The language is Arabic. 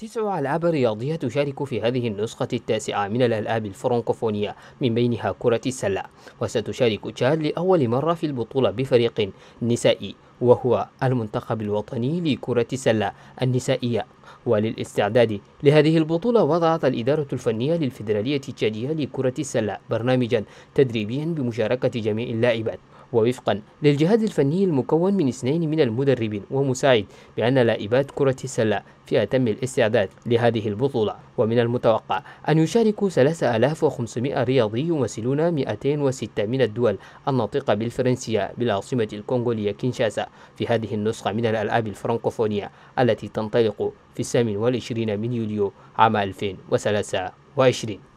تسع ألعاب رياضية تشارك في هذه النسخة التاسعة من الألعاب الفرنكوفونية من بينها كرة السلة وستشارك تشاد لأول مرة في البطولة بفريق نسائي وهو المنتخب الوطني لكرة السلة النسائية وللاستعداد لهذه البطولة وضعت الإدارة الفنية للفيدرالية التشادية لكرة السلة برنامجا تدريبيا بمشاركة جميع اللاعبات ووفقا للجهاز الفني المكون من اثنين من المدربين ومساعد بأن لاعبات كرة السلة في أتم الاستعداد لهذه البطولة ومن المتوقع أن يشاركوا 3500 رياضي يمثلون 206 من الدول الناطقة بالفرنسية بالعاصمة الكونغولية كينشاسا في هذه النسخة من الألعاب الفرنكوفونية التي تنطلق في 28 من يوليو عام 2023